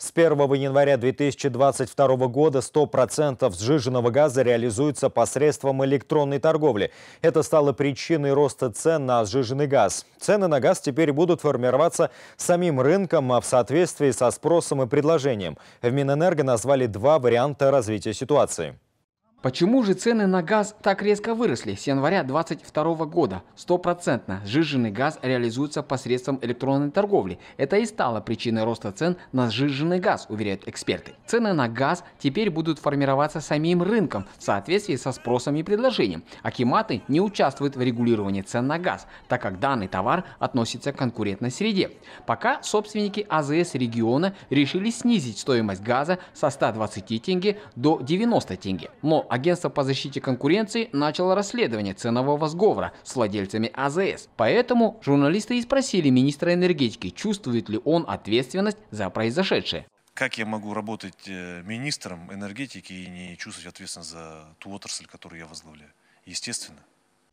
С 1 января 2022 года 100% сжиженного газа реализуется посредством электронной торговли. Это стало причиной роста цен на сжиженный газ. Цены на газ теперь будут формироваться самим рынком а в соответствии со спросом и предложением. В Минэнерго назвали два варианта развития ситуации. Почему же цены на газ так резко выросли с января 2022 года? Стопроцентно сжиженный газ реализуется посредством электронной торговли. Это и стало причиной роста цен на сжиженный газ, уверяют эксперты. Цены на газ теперь будут формироваться самим рынком в соответствии со спросом и предложением. Акиматы не участвуют в регулировании цен на газ, так как данный товар относится к конкурентной среде. Пока собственники АЗС региона решили снизить стоимость газа со 120 тенге до 90 тенге. Но агентство по защите конкуренции начало расследование ценового сговора с владельцами АЗС. Поэтому журналисты и спросили министра энергетики, чувствует ли он ответственность за произошедшее. Как я могу работать э, министром энергетики и не чувствовать ответственность за ту отрасль, которую я возглавляю? Естественно.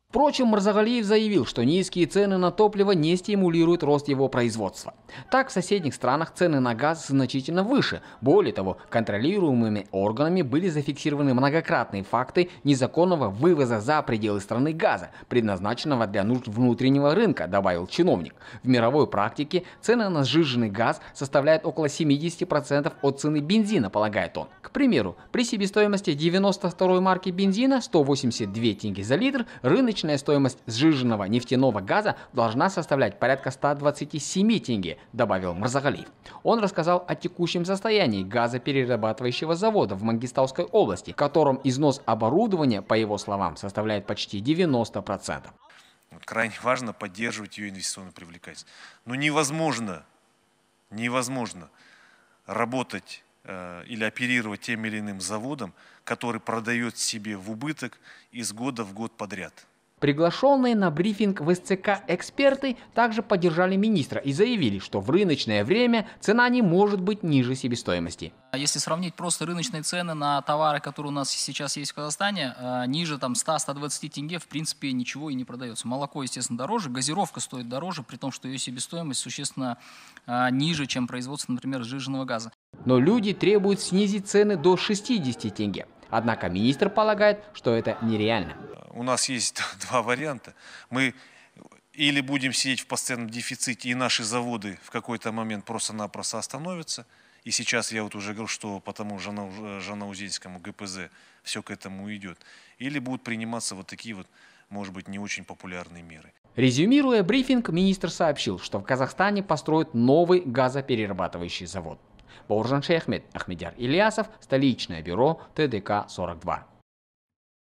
Впрочем, Мырзагалиев заявил, что низкие цены на топливо не стимулируют рост его производства. Так, в соседних странах цены на газ значительно выше. Более того, контролируемыми органами были зафиксированы многократные факты незаконного вывоза за пределы страны газа, предназначенного для нужд внутреннего рынка, добавил чиновник. В мировой практике цены на сжиженный газ составляют около 70% от цены бензина, полагает он. К примеру, при себестоимости 92 марки бензина 182 тенге за литр рыночный рыночная стоимость сжиженного нефтяного газа должна составлять порядка 127 тенге, добавил Мразагалиев. Он рассказал о текущем состоянии газоперерабатывающего завода в Мангистауской области, которым износ оборудования, по его словам, составляет почти 90%. Вот крайне важно поддерживать ее инвестиционную привлекательность. Но ну, невозможно, невозможно работать э, или оперировать тем или иным заводом, который продает себе в убыток из года в год подряд. Приглашенные на брифинг в СЦК эксперты также поддержали министра и заявили, что в рыночное время цена не может быть ниже себестоимости. А если сравнить просто рыночные цены на товары, которые у нас сейчас есть в Казахстане, э, ниже там 100-120 тенге в принципе ничего и не продается. Молоко, естественно, дороже, газировка стоит дороже, при том, что ее себестоимость существенно э, ниже, чем производство, например, сжиженного газа. Но люди требуют снизить цены до 60 тенге. Однако министр полагает, что это нереально у нас есть два варианта. Мы или будем сидеть в постоянном дефиците, и наши заводы в какой-то момент просто-напросто остановятся. И сейчас я вот уже говорил, что по тому Жанаузинскому ГПЗ все к этому идет. Или будут приниматься вот такие вот, может быть, не очень популярные меры. Резюмируя брифинг, министр сообщил, что в Казахстане построят новый газоперерабатывающий завод. Бауржан Шехмед, Ахмедяр Ильясов, столичное бюро ТДК-42.